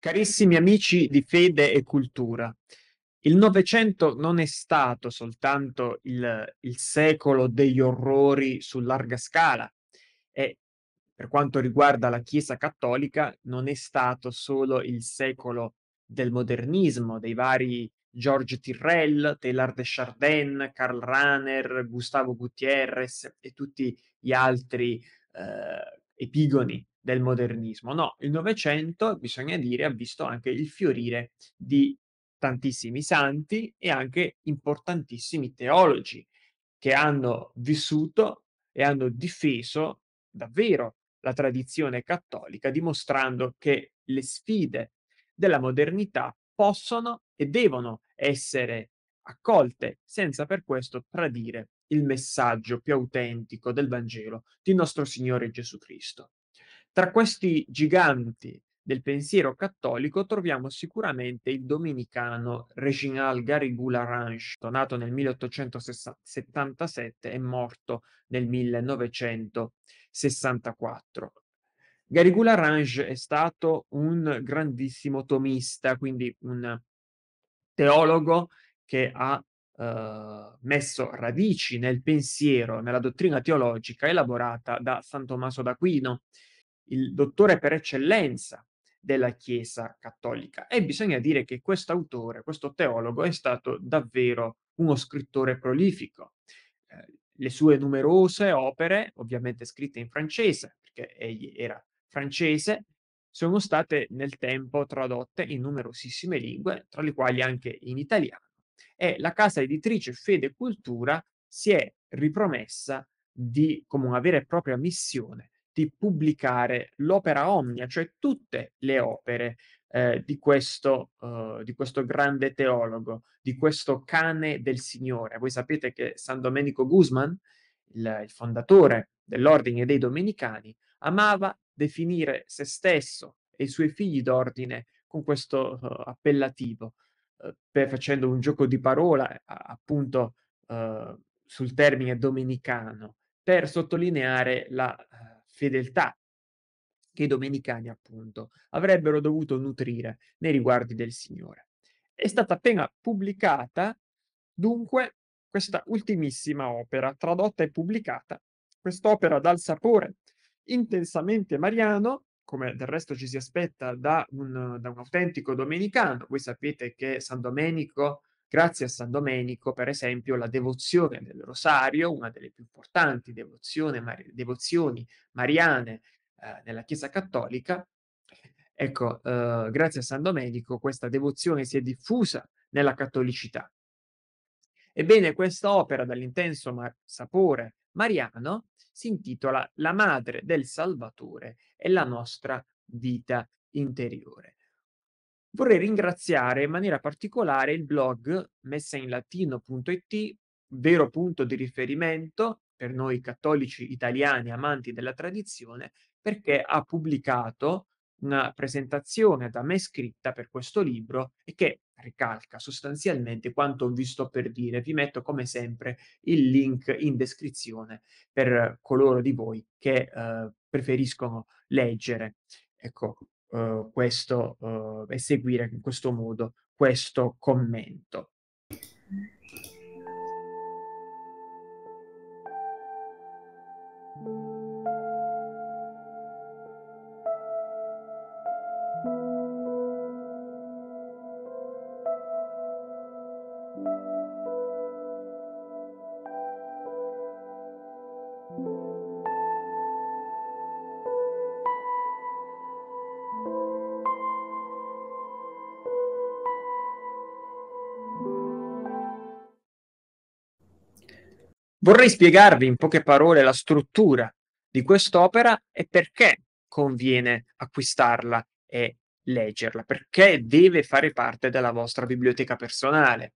Carissimi amici di fede e cultura, il Novecento non è stato soltanto il, il, secolo degli orrori su larga scala e per quanto riguarda la Chiesa cattolica non è stato solo il secolo del modernismo, dei vari George Tirrell, Taylor de Chardin, Karl Rahner, Gustavo Gutierrez e tutti gli altri eh, epigoni del modernismo. No, il Novecento, bisogna dire, ha visto anche il fiorire di tantissimi santi e anche importantissimi teologi che hanno vissuto e hanno difeso davvero la tradizione cattolica, dimostrando che le sfide della modernità possono e devono essere accolte senza per questo tradire il messaggio più autentico del Vangelo di nostro Signore Gesù Cristo. Tra questi giganti del pensiero cattolico troviamo sicuramente il dominicano Reginald Garrigou Larange, nato nel 1877 e morto nel 1964. Garrigou Larange è stato un grandissimo tomista, quindi un teologo che ha eh, messo radici nel pensiero, nella dottrina teologica elaborata da San Tommaso d'Aquino il dottore per eccellenza della Chiesa cattolica. E bisogna dire che questo autore, questo teologo, è stato davvero uno scrittore prolifico. Eh, le sue numerose opere, ovviamente scritte in francese, perché egli era francese, sono state nel tempo tradotte in numerosissime lingue, tra le quali anche in italiano. E la casa editrice Fede Cultura si è ripromessa di, come una vera e propria missione di pubblicare l'opera omnia, cioè tutte le opere eh, di, questo, eh, di, questo, grande teologo, di questo cane del Signore. Voi sapete che San Domenico Guzman, il, il fondatore dell'ordine dei Domenicani, amava definire se stesso e i suoi figli d'ordine con questo uh, appellativo, uh, per, facendo un gioco di parola uh, appunto eh, sul termine domenicano, per sottolineare la fedeltà che i domenicani appunto avrebbero dovuto nutrire nei riguardi del Signore. È stata appena pubblicata dunque questa ultimissima opera, tradotta e pubblicata, quest'opera dal sapore intensamente mariano, come del resto ci si aspetta da un, da un autentico domenicano. Voi sapete che San Domenico Grazie a San Domenico, per esempio, la devozione del rosario, una delle più importanti devozioni, mari- devozioni mariane eh, nella Chiesa cattolica, ecco, eh, grazie a San Domenico questa devozione si è diffusa nella cattolicità. Ebbene, questa opera dall'intenso mar- sapore mariano si intitola La madre del Salvatore e la nostra vita interiore. Vorrei ringraziare in maniera particolare il blog messainlatino.it, vero punto di riferimento per noi cattolici italiani amanti della tradizione, perché ha pubblicato una presentazione da me scritta per questo libro e che ricalca sostanzialmente quanto vi sto per dire. Vi metto come sempre il link in descrizione per coloro di voi che eh, preferiscono leggere. Ecco, uh, questo uh, e seguire in questo modo questo commento. thank you Vorrei spiegarvi in poche parole la struttura di quest'opera e perché conviene acquistarla e leggerla, perché deve fare parte della vostra biblioteca personale.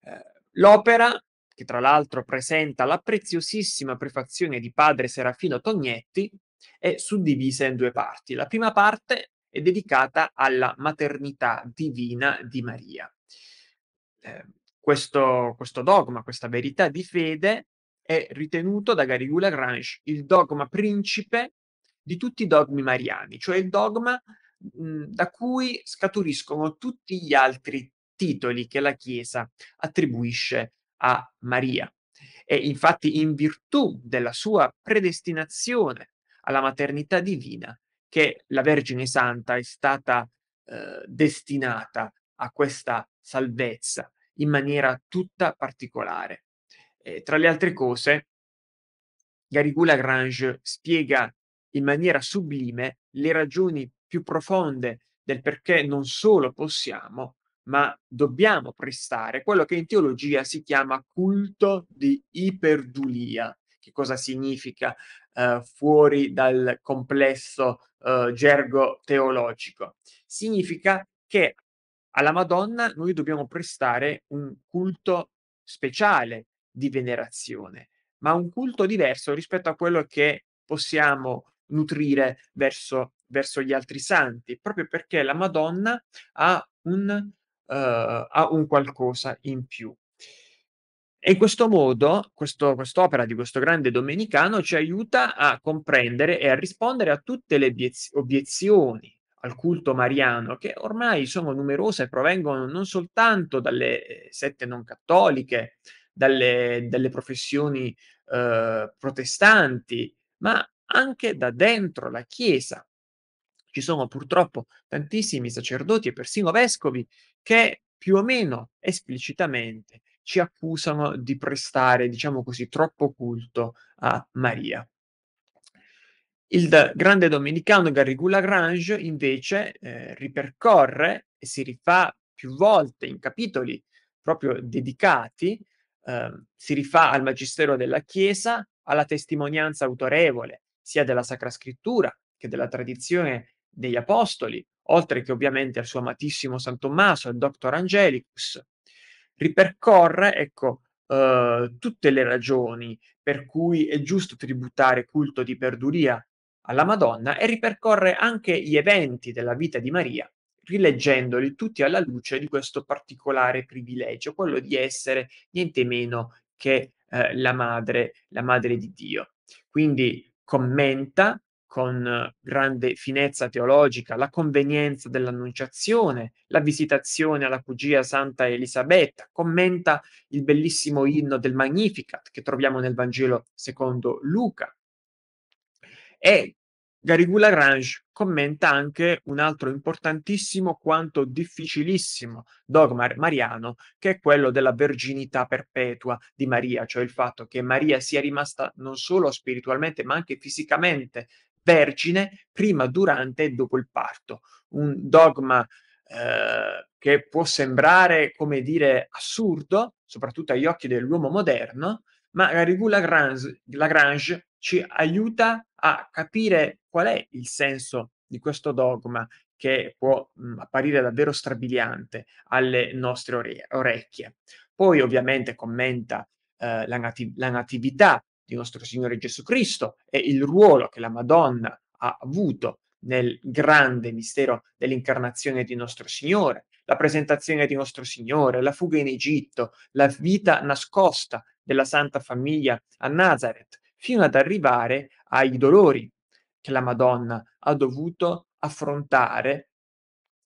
Eh, l'opera, che tra l'altro presenta la preziosissima prefazione di padre Serafino Tognetti, è suddivisa in due parti. La prima parte è dedicata alla maternità divina di Maria. Eh, questo, questo dogma, questa verità di fede è ritenuto da Garrigou Lagrange il dogma principe di tutti i dogmi mariani, cioè il dogma mh, mhmm, da cui scaturiscono tutti gli altri titoli che la Chiesa attribuisce a Maria. E infatti in virtù della sua predestinazione alla maternità divina che la Vergine Santa è stata eh, destinata a questa salvezza in maniera tutta particolare. Eh, tra le altre cose, Garigou Lagrange spiega in maniera sublime le ragioni più profonde del perché non solo possiamo, ma dobbiamo prestare quello che in teologia si chiama culto di iperdulia. Che cosa significa eh, fuori dal complesso eh, gergo teologico? Significa che alla Madonna noi dobbiamo prestare un culto speciale di venerazione, ma un culto diverso rispetto a quello che possiamo nutrire verso, verso gli altri santi, proprio perché la Madonna ha un, uh, ha un qualcosa in più. E in questo modo, questo, quest'opera di questo grande domenicano ci aiuta a comprendere e a rispondere a tutte le obiezioni al culto mariano, che ormai sono numerose e provengono non soltanto dalle eh, sette non cattoliche, dalle, dalle professioni eh, protestanti, ma anche da dentro la Chiesa. Ci sono purtroppo tantissimi sacerdoti e persino vescovi che più o meno esplicitamente ci accusano di prestare, diciamo così, troppo culto a Maria. Il grande domenicano Garrigou Lagrange invece eh, ripercorre e si rifà più volte in capitoli proprio dedicati, eh, si rifà al magistero della Chiesa, alla testimonianza autorevole sia della Sacra Scrittura che della tradizione degli Apostoli, oltre che ovviamente al suo amatissimo San Tommaso, il Dr. Angelicus. Ripercorre, ecco, eh, tutte le ragioni per cui è giusto tributare culto di perduria alla Madonna e ripercorre anche gli eventi della vita di Maria, rileggendoli tutti alla luce di questo particolare privilegio, quello di essere niente meno che eh, la madre, la madre di Dio. Quindi commenta con grande finezza teologica la convenienza dell'annunciazione, la visitazione alla cugina Santa Elisabetta, commenta il bellissimo inno del Magnificat che troviamo nel Vangelo secondo Luca e Garigou Lagrange commenta anche un altro importantissimo quanto difficilissimo dogma mariano, che è quello della verginità perpetua di Maria, cioè il fatto che Maria sia rimasta non solo spiritualmente ma anche fisicamente vergine prima, durante e dopo il parto. Un dogma eh, che può sembrare, come dire, assurdo, soprattutto agli occhi dell'uomo moderno, ma Garigou Lagrange, Lagrange ci aiuta a capire qual è il senso di questo dogma che può mh, mhmm, apparire davvero strabiliante alle nostre ore- orecchie. Poi ovviamente commenta eh, la, nati- la natività di nostro Signore Gesù Cristo e il ruolo che la Madonna ha avuto nel grande mistero dell'incarnazione di nostro Signore, la presentazione di nostro Signore, la fuga in Egitto, la vita nascosta della Santa Famiglia a Nazareth, fino ad arrivare ai dolori che la Madonna ha dovuto affrontare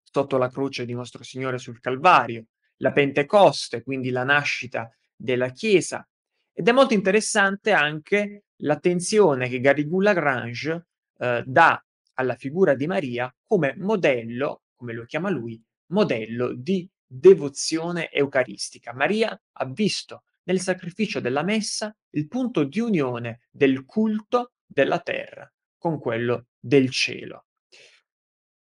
sotto la croce di nostro Signore sul Calvario, la Pentecoste, quindi la nascita della Chiesa. Ed è molto interessante anche l'attenzione che Garrigou Lagrange eh, dà alla figura di Maria come modello, come lo chiama lui, modello di devozione eucaristica. Maria ha visto nel sacrificio della messa il punto di unione del culto della terra con quello del cielo.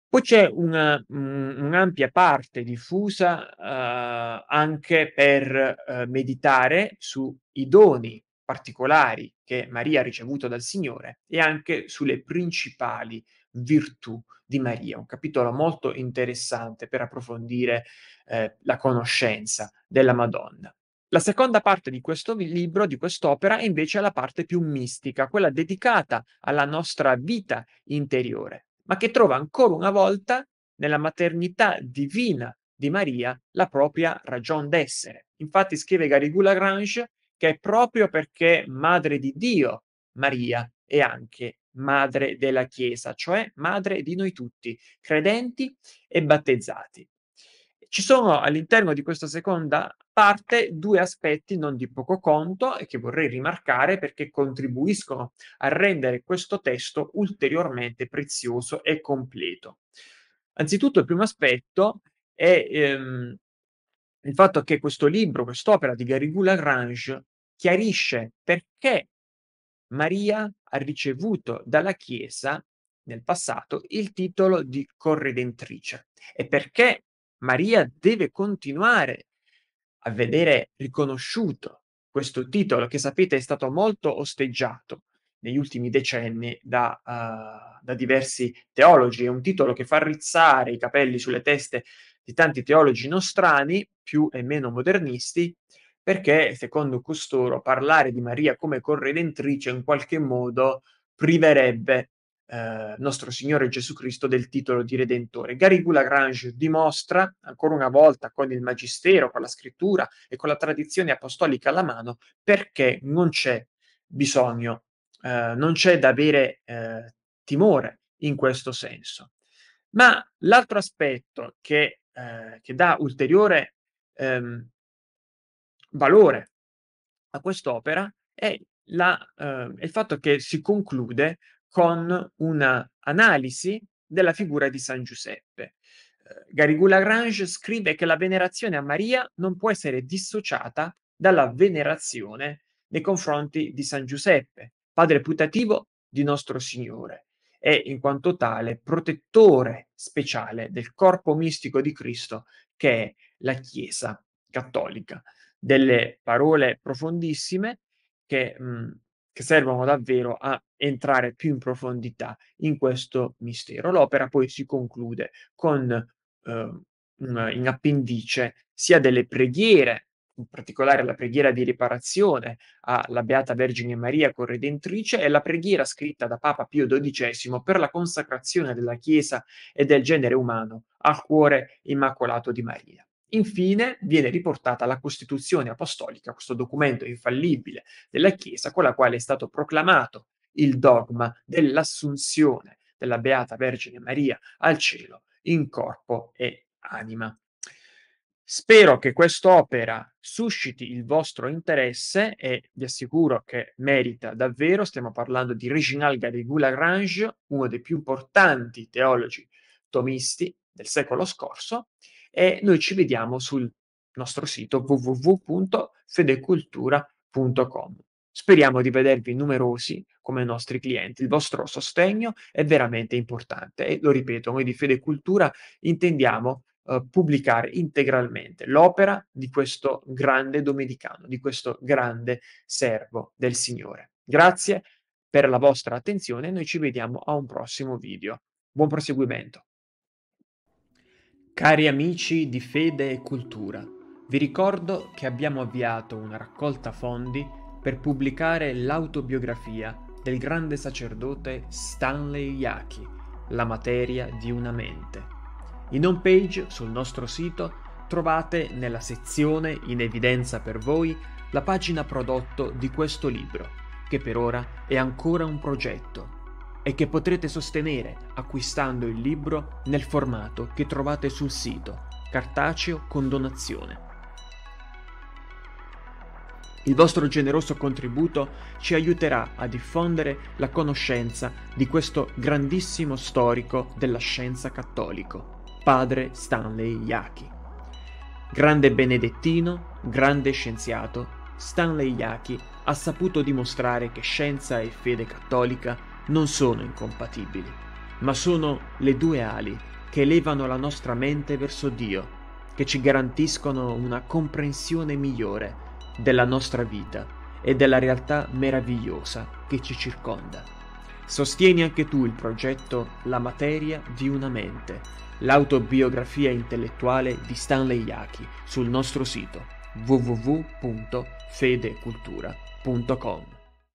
Poi c'è una, un'ampia parte diffusa eh, anche per eh, meditare sui doni particolari che Maria ha ricevuto dal Signore e anche sulle principali virtù di Maria, un capitolo molto interessante per approfondire eh, la conoscenza della Madonna. La seconda parte di questo libro, di quest'opera, è invece la parte più mistica, quella dedicata alla nostra vita interiore, ma che trova ancora una volta nella maternità divina di Maria la propria ragion d'essere. Infatti scrive Garigou Lagrange che è proprio perché madre di Dio Maria è anche madre della Chiesa, cioè madre di noi tutti, credenti e battezzati ci sono all'interno di questa seconda parte due aspetti non di poco conto e che vorrei rimarcare perché contribuiscono a rendere questo testo ulteriormente prezioso e completo. Anzitutto il primo aspetto è ehm, il fatto che questo libro, quest'opera di Garigou Lagrange, chiarisce perché Maria ha ricevuto dalla Chiesa nel passato il titolo di corredentrice e perché Maria deve continuare a vedere riconosciuto questo titolo che sapete è stato molto osteggiato negli ultimi decenni da, uh, da, diversi teologi. È un titolo che fa rizzare i capelli sulle teste di tanti teologi nostrani, più e meno modernisti, perché secondo costoro parlare di Maria come corredentrice in qualche modo priverebbe eh, nostro Signore Gesù Cristo del titolo di Redentore. Garrigou Lagrange dimostra, ancora una volta, con il Magistero, con la scrittura e con la tradizione apostolica alla mano, perché non c'è bisogno, eh, non c'è da avere eh, timore in questo senso. Ma l'altro aspetto che, eh, che dà ulteriore ehm, valore a quest'opera è la, eh, il fatto che si conclude con un'analisi della figura di San Giuseppe. Eh, Garrigou Lagrange scrive che la venerazione a Maria non può essere dissociata dalla venerazione nei confronti di San Giuseppe, padre putativo di nostro Signore e in quanto tale protettore speciale del corpo mistico di Cristo che è la Chiesa cattolica. Delle parole profondissime che mh, mm, che servono davvero a entrare più in profondità in questo mistero. L'opera poi si conclude con eh, in appendice sia delle preghiere, in particolare la preghiera di riparazione alla Beata Vergine Maria Corredentrice e la preghiera scritta da Papa Pio XII per la consacrazione della Chiesa e del genere umano al cuore immacolato di Maria. Infine viene riportata la Costituzione Apostolica, questo documento infallibile della Chiesa con la quale è stato proclamato il dogma dell'assunzione della Beata Vergine Maria al cielo in corpo e anima. Spero che quest'opera susciti il vostro interesse e vi assicuro che merita davvero. Stiamo parlando di Reginald Gadegou Lagrange, uno dei più importanti teologi tomisti del secolo scorso, e noi ci vediamo sul nostro sito www.fedecultura.com. Speriamo di vedervi numerosi come nostri clienti. Il vostro sostegno è veramente importante e lo ripeto, noi di Fede Cultura intendiamo eh, pubblicare integralmente l'opera di questo grande domenicano, di questo grande servo del Signore. Grazie per la vostra attenzione e noi ci vediamo a un prossimo video. Buon proseguimento. Cari amici di fede e cultura, vi ricordo che abbiamo avviato una raccolta fondi per pubblicare l'autobiografia del grande sacerdote Stanley Yaki, La materia di una mente. In homepage sul nostro sito trovate nella sezione in evidenza per voi la pagina prodotto di questo libro, che per ora è ancora un progetto e che potrete sostenere acquistando il libro nel formato che trovate sul sito, cartaceo con donazione. Il vostro generoso contributo ci aiuterà a diffondere la conoscenza di questo grandissimo storico della scienza cattolico, padre Stanley Yaki. Grande benedettino, grande scienziato, Stanley Yaki ha saputo dimostrare che scienza e fede cattolica non sono incompatibili, ma sono le due ali che elevano la nostra mente verso Dio, che ci garantiscono una comprensione migliore della nostra vita e della realtà meravigliosa che ci circonda. Sostieni anche tu il progetto La materia di una mente, l'autobiografia intellettuale di Stanley Yaki sul nostro sito www.fedecultura.com.